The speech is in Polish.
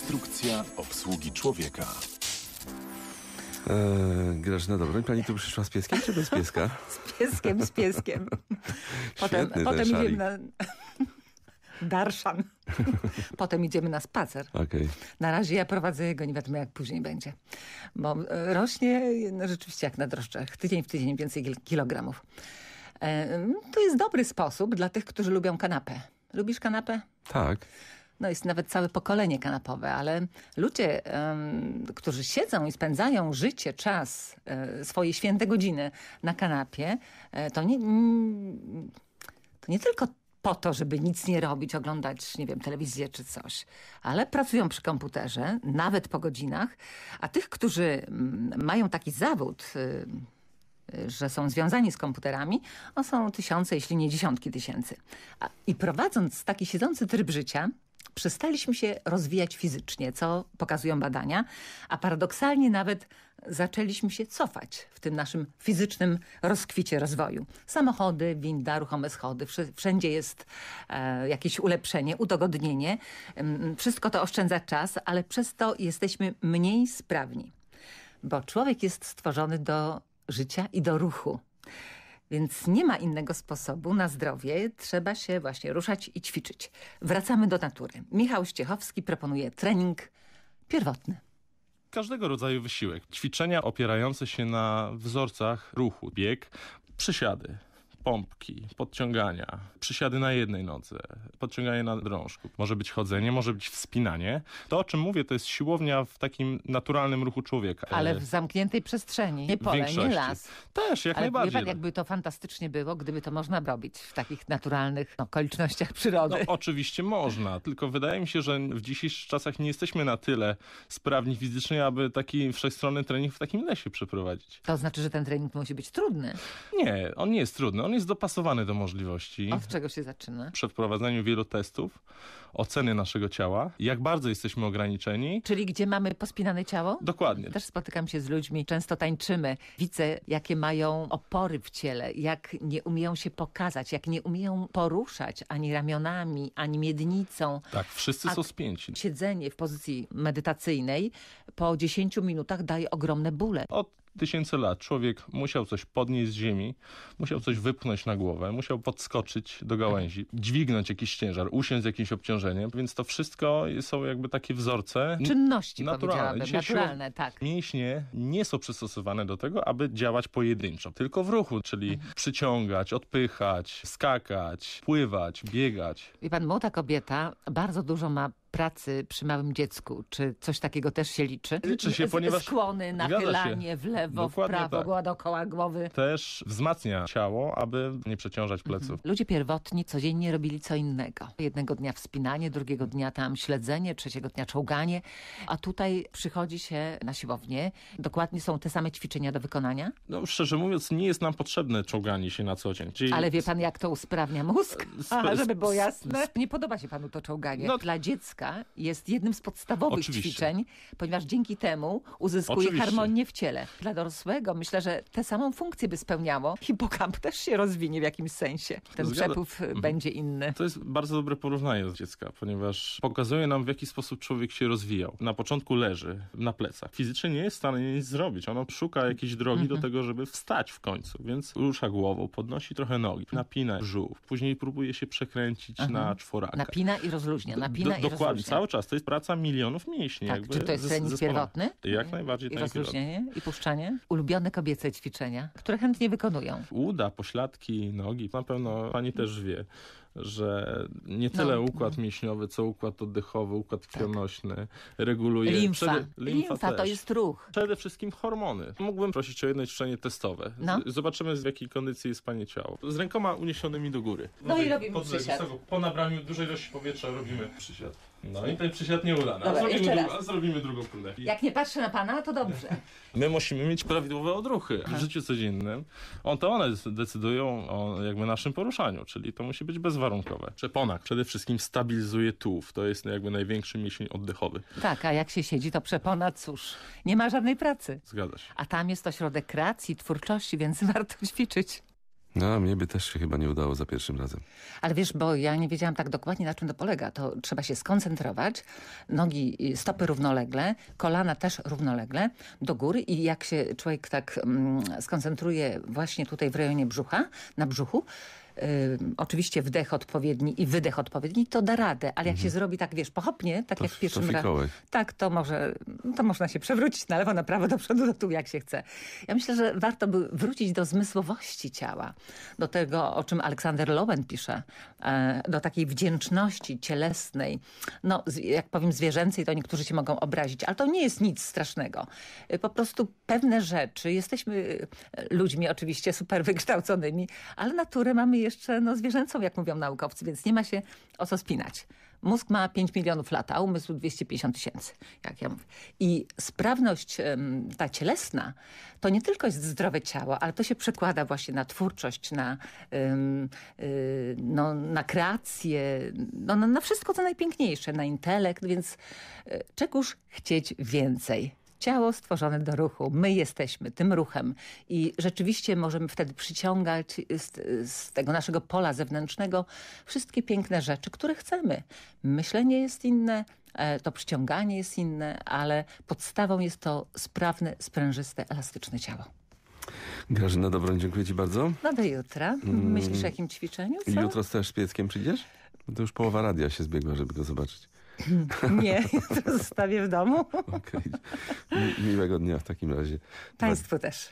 Instrukcja obsługi człowieka. Eee, Grażyna Dobroń, pani tu przyszła z pieskiem czy bez pieska? Z pieskiem, z pieskiem. Potem, potem idziemy na... Darszan. Potem idziemy na spacer. Okay. Na razie ja prowadzę jego, nie wiadomo jak później będzie. Bo e, rośnie no rzeczywiście jak na drożdżach. Tydzień w tydzień więcej kilogramów. E, to jest dobry sposób dla tych, którzy lubią kanapę. Lubisz kanapę? Tak no jest nawet całe pokolenie kanapowe, ale ludzie, um, którzy siedzą i spędzają życie, czas, e, swoje święte godziny na kanapie, e, to nie, to nie tylko po to, żeby nic nie robić, oglądać, nie wiem, telewizję czy coś, ale pracują przy komputerze, nawet po godzinach, a tych, którzy mają taki zawód, y, y, że są związani z komputerami, o no, są tysiące, jeśli nie dziesiątki tysięcy. I prowadząc taki siedzący tryb życia, przestaliśmy się rozwijać fizycznie, co pokazują badania, a paradoksalnie nawet zaczęliśmy się cofać w tym naszym fizycznym rozkwicie rozwoju. Samochody, winda, ruchome schody, wszędzie jest e, jakieś ulepszenie, udogodnienie. Wszystko to oszczędza czas, ale przez to jesteśmy mniej sprawni, bo człowiek jest stworzony do życia i do ruchu. Więc nie ma innego sposobu na zdrowie. Trzeba się właśnie ruszać i ćwiczyć. Wracamy do natury. Michał Ściechowski proponuje trening pierwotny każdego rodzaju wysiłek. Ćwiczenia opierające się na wzorcach ruchu, bieg, przysiady, pompki, podciągania, przysiady na jednej nodze, podciąganie na drążku. Może być chodzenie, może być wspinanie. To, o czym mówię, to jest siłownia w takim naturalnym ruchu człowieka. Ale e, w zamkniętej przestrzeni. Nie pole, nie las. Też, jak Ale najbardziej. Ale no. jakby to fantastycznie było, gdyby to można robić w takich naturalnych no, okolicznościach przyrody. No, oczywiście można, tylko wydaje mi się, że w dzisiejszych czasach nie jesteśmy na tyle sprawni fizycznie, aby taki wszechstronny trening w takim lesie przeprowadzić. To znaczy, że ten trening musi być trudny. Nie, on nie jest trudny. On jest jest dopasowany do możliwości. Od czego się zaczyna? Przy prowadzeniem wielu testów, oceny naszego ciała, jak bardzo jesteśmy ograniczeni. Czyli gdzie mamy pospinane ciało? Dokładnie. Też spotykam się z ludźmi, często tańczymy. Widzę, jakie mają opory w ciele, jak nie umieją się pokazać, jak nie umieją poruszać ani ramionami, ani miednicą. Tak, wszyscy A są spięci. Siedzenie w pozycji medytacyjnej po 10 minutach daje ogromne bóle. Od tysięcy lat człowiek musiał coś podnieść z ziemi, musiał coś wypchnąć na głowę, musiał podskoczyć do gałęzi, dźwignąć jakiś ciężar, usiąść z jakimś obciążeniem, więc to wszystko są jakby takie wzorce czynności naturalne, naturalne tak. Mięśnie nie są przystosowane do tego, aby działać pojedynczo, tylko w ruchu, czyli mhm. przyciągać, odpychać, skakać, pływać, biegać. I pan młoda kobieta bardzo dużo ma pracy przy małym dziecku? Czy coś takiego też się liczy? Liczy się, ponieważ... Skłony, nachylanie w lewo, Dokładnie w prawo, tak. dookoła głowy. Też wzmacnia ciało, aby nie przeciążać mhm. pleców. Mhm. Ludzie pierwotni codziennie robili co innego. Jednego dnia wspinanie, drugiego dnia tam śledzenie, trzeciego dnia czołganie, a tutaj przychodzi się na siłownię. Dokładnie są te same ćwiczenia do wykonania? No szczerze mówiąc, nie jest nam potrzebne czołganie się na co dzień. Czyli... Ale wie pan, jak to usprawnia mózg? Aha, żeby było jasne. Nie podoba się panu to czołganie. No, Dla dziecka dziecka jest jednym z podstawowych Oczywiście. ćwiczeń, ponieważ dzięki temu uzyskuje Oczywiście. harmonię w ciele. Dla dorosłego myślę, że tę samą funkcję by spełniało. Hipokamp też się rozwinie w jakimś sensie. Ten Zgadza. przepływ mhm. będzie inny. To jest bardzo dobre porównanie z dziecka, ponieważ pokazuje nam, w jaki sposób człowiek się rozwijał. Na początku leży na plecach. Fizycznie nie jest w stanie nic zrobić. Ono szuka jakiejś drogi mhm. do tego, żeby wstać w końcu, więc rusza głową, podnosi trochę nogi, napina brzuch, później próbuje się przekręcić mhm. na czworaka. Napina i rozluźnia, napina do, i dokładnie, Dokładnie, cały czas. To jest praca milionów mięśni. Tak, czy to jest trening pierwotny? Jak mm. najbardziej I rozluźnienie pierwotny. i puszczanie? Ulubione kobiece ćwiczenia, które chętnie wykonują. Uda, pośladki, nogi, na pewno pani też wie że nie no. tyle no, układ no. mięśniowy, co układ oddechowy, układ tak. krwionośny tak. reguluje. Limfa. Przede, limfa, limfa to jest ruch. Przede wszystkim hormony. Mógłbym prosić o jedno ćwiczenie testowe. No. Zobaczymy w jakiej kondycji jest pani ciało. Z rękoma uniesionymi do góry. No, no i robimy przysiad. Po nabraniu dużej ilości powietrza robimy przysiad. No i ten przysiad nie uda Dobra, zrobimy, dru zrobimy drugą kulę. Jak nie patrzę na pana, to dobrze. My musimy mieć prawidłowe odruchy w tak. życiu codziennym. On to one decydują o jakby naszym poruszaniu, czyli to musi być bezwarunkowe warunkowe, przeponak. Przede wszystkim stabilizuje tułów. To jest jakby największy mięsień oddechowy. Tak, a jak się siedzi, to przepona, cóż, nie ma żadnej pracy. Zgadza się. A tam jest ośrodek kreacji, twórczości, więc warto ćwiczyć. No, mnie by też się chyba nie udało za pierwszym razem. Ale wiesz, bo ja nie wiedziałam tak dokładnie, na czym to polega. To trzeba się skoncentrować, nogi, y, stopy równolegle, kolana też równolegle do góry i jak się człowiek tak mm, skoncentruje właśnie tutaj w rejonie brzucha, na brzuchu, oczywiście wdech odpowiedni i wydech odpowiedni, to da radę. Ale jak mhm. się zrobi tak, wiesz, pochopnie, tak to, jak w pierwszym razie, tak, to może, to można się przewrócić na lewo, na prawo, do przodu, do tyłu, jak się chce. Ja myślę, że warto by wrócić do zmysłowości ciała, do tego, o czym Aleksander Lowen pisze, e, do takiej wdzięczności cielesnej. No, jak powiem zwierzęcej, to niektórzy się mogą obrazić, ale to nie jest nic strasznego. E, po prostu pewne rzeczy, jesteśmy e, ludźmi oczywiście super wykształconymi, ale naturę mamy jeszcze no, zwierzęcą, jak mówią naukowcy, więc nie ma się o co spinać. Mózg ma 5 milionów lat, a umysł 250 tysięcy, jak ja mówię. I sprawność ta cielesna to nie tylko jest zdrowe ciało, ale to się przekłada właśnie na twórczość, na, y, no, na kreację, no, na wszystko co najpiękniejsze, na intelekt, więc e, czegóż chcieć więcej ciało stworzone do ruchu. My jesteśmy tym ruchem i rzeczywiście możemy wtedy przyciągać z, z, tego naszego pola zewnętrznego wszystkie piękne rzeczy, które chcemy. Myślenie jest inne, e, to przyciąganie jest inne, ale podstawą jest to sprawne, sprężyste, elastyczne ciało. Grażyna Dobroń, dziękuję Ci bardzo. No do jutra. Mm. Myślisz o jakim ćwiczeniu? Co? Jutro też z pieckiem przyjdziesz? To już połowa radia się zbiegła, żeby go zobaczyć. Nie, to zostawię w domu. Okay. Miłego dnia w takim razie. Państwu też.